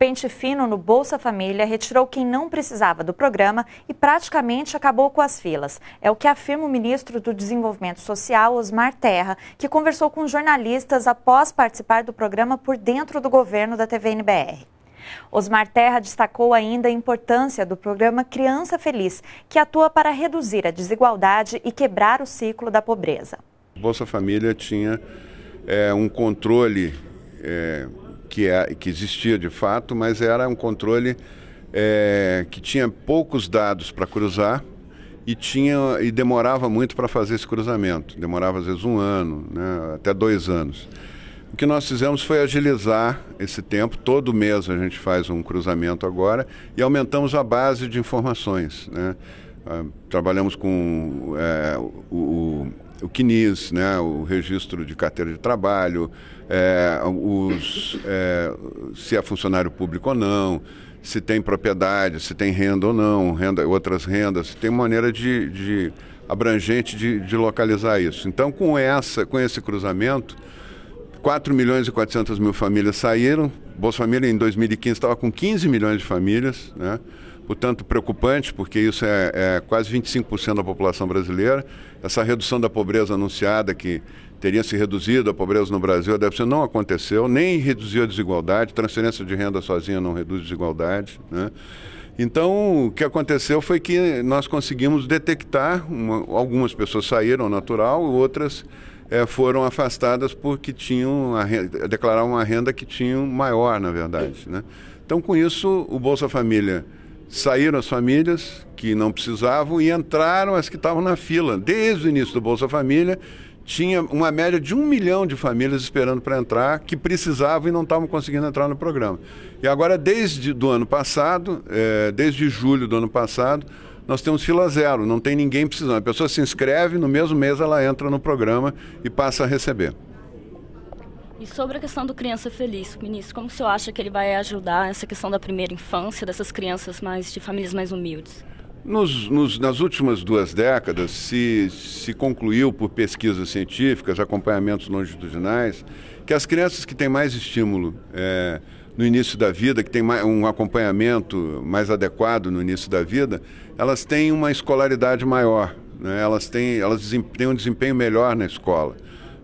pente fino no Bolsa Família retirou quem não precisava do programa e praticamente acabou com as filas. É o que afirma o ministro do Desenvolvimento Social, Osmar Terra, que conversou com jornalistas após participar do programa por dentro do governo da TVNBR. Osmar Terra destacou ainda a importância do programa Criança Feliz, que atua para reduzir a desigualdade e quebrar o ciclo da pobreza. Bolsa Família tinha é, um controle é que, é, que existia de fato, mas era um controle é, que tinha poucos dados para cruzar e, tinha, e demorava muito para fazer esse cruzamento. Demorava às vezes um ano, né, até dois anos. O que nós fizemos foi agilizar esse tempo. Todo mês a gente faz um cruzamento agora e aumentamos a base de informações. Né? Ah, trabalhamos com é, o o CNIS, né, o registro de carteira de trabalho, é, os, é, se é funcionário público ou não, se tem propriedade, se tem renda ou não, renda, outras rendas, tem maneira de, de abrangente de, de, localizar isso. Então, com, essa, com esse cruzamento, 4 milhões e 400 mil famílias saíram. Bolsa Família em 2015 estava com 15 milhões de famílias, né? portanto, preocupante, porque isso é, é quase 25% da população brasileira. Essa redução da pobreza anunciada, que teria se reduzido a pobreza no Brasil, deve ser, não aconteceu, nem reduziu a desigualdade, transferência de renda sozinha não reduz desigualdade. Né? Então, o que aconteceu foi que nós conseguimos detectar, uma, algumas pessoas saíram natural, outras é, foram afastadas porque tinham renda, declararam uma renda que tinham maior, na verdade. Né? Então, com isso, o Bolsa Família saíram as famílias que não precisavam e entraram as que estavam na fila. Desde o início do Bolsa Família, tinha uma média de um milhão de famílias esperando para entrar, que precisavam e não estavam conseguindo entrar no programa. E agora, desde do ano passado, é, desde julho do ano passado, nós temos fila zero, não tem ninguém precisando. A pessoa se inscreve, no mesmo mês ela entra no programa e passa a receber. E sobre a questão do Criança Feliz, ministro, como o senhor acha que ele vai ajudar essa questão da primeira infância, dessas crianças mais de famílias mais humildes? Nos, nos, nas últimas duas décadas, se, se concluiu por pesquisas científicas, acompanhamentos longitudinais, que as crianças que têm mais estímulo é, no início da vida, que têm mais, um acompanhamento mais adequado no início da vida, elas têm uma escolaridade maior, né? elas, têm, elas têm um desempenho melhor na escola.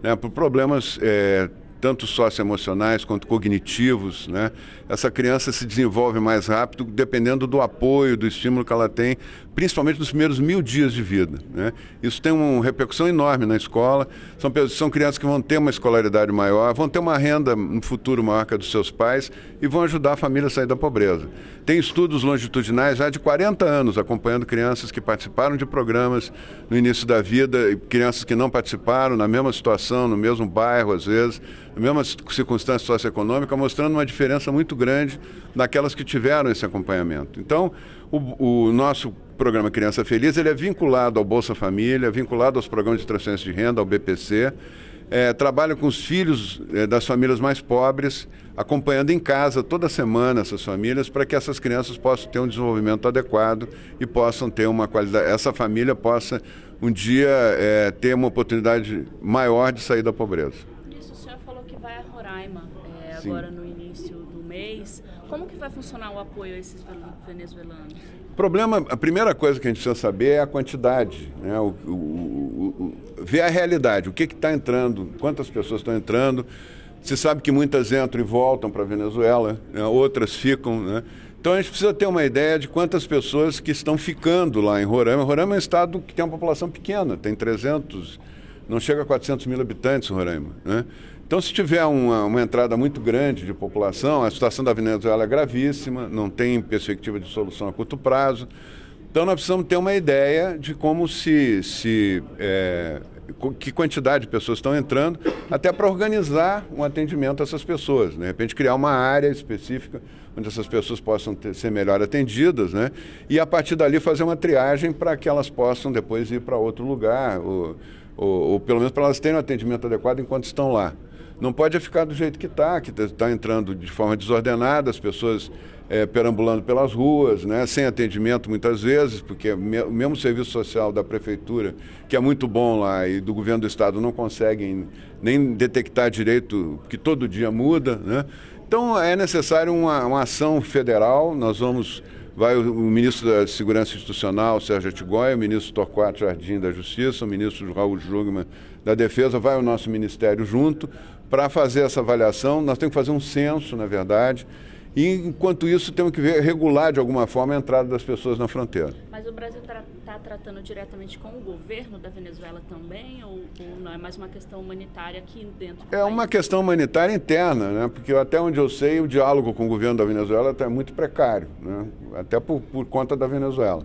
Né? Por problemas é, tanto socioemocionais quanto cognitivos. Né? Essa criança se desenvolve mais rápido dependendo do apoio, do estímulo que ela tem, principalmente nos primeiros mil dias de vida. Né? Isso tem uma repercussão enorme na escola. São, são crianças que vão ter uma escolaridade maior, vão ter uma renda no futuro maior que a dos seus pais e vão ajudar a família a sair da pobreza. Tem estudos longitudinais já de 40 anos acompanhando crianças que participaram de programas no início da vida e crianças que não participaram, na mesma situação, no mesmo bairro às vezes mesma circunstância socioeconômica, mostrando uma diferença muito grande daquelas que tiveram esse acompanhamento. Então, o, o nosso programa Criança Feliz ele é vinculado ao Bolsa Família, vinculado aos programas de transferência de renda, ao BPC. É, trabalha com os filhos é, das famílias mais pobres, acompanhando em casa toda semana essas famílias para que essas crianças possam ter um desenvolvimento adequado e possam ter uma qualidade, essa família possa um dia é, ter uma oportunidade maior de sair da pobreza que vai a Roraima é, agora no início do mês. Como que vai funcionar o apoio a esses venezuelanos? Problema, a primeira coisa que a gente precisa saber é a quantidade, né? O, o, o, ver a realidade, o que está entrando, quantas pessoas estão entrando. Se sabe que muitas entram e voltam para a Venezuela, né? outras ficam. Né? Então a gente precisa ter uma ideia de quantas pessoas que estão ficando lá em Roraima. Roraima é um estado que tem uma população pequena, tem 300, não chega a 400 mil habitantes Roraima. Né? Então, se tiver uma, uma, entrada muito grande de população, a situação da Venezuela é gravíssima, não tem perspectiva de solução a curto prazo. Então, nós precisamos ter uma ideia de como se. se é, que quantidade de pessoas estão entrando, até para organizar um atendimento a essas pessoas. Né? De repente, criar uma área específica onde essas pessoas possam ter, ser melhor atendidas, né? e a partir dali fazer uma triagem para que elas possam depois ir para outro lugar, ou, ou, ou pelo menos para elas terem um atendimento adequado enquanto estão lá. Não pode ficar do jeito que está, que está entrando de forma desordenada, as pessoas é, perambulando pelas ruas, né, sem atendimento muitas vezes, porque o mesmo serviço social da prefeitura, que é muito bom lá, e do governo do estado não conseguem nem detectar direito, que todo dia muda. Né? Então é necessário uma, uma ação federal, nós vamos vai o, o ministro da Segurança Institucional, Sérgio Atigoia, o ministro Torquato Jardim da Justiça, o ministro Raul Jungmann da Defesa, vai o nosso ministério junto para fazer essa avaliação. Nós temos que fazer um censo, na verdade, e, enquanto isso, temos que ver, regular de alguma forma a entrada das pessoas na fronteira. Mas o Brasil está tá tratando diretamente com o governo da Venezuela também? Ou, ou, não é mais uma questão humanitária aqui dentro? é país? uma questão humanitária interna, né? porque até onde eu sei, o diálogo com o governo da Venezuela está muito precário, né? até por, por conta da Venezuela.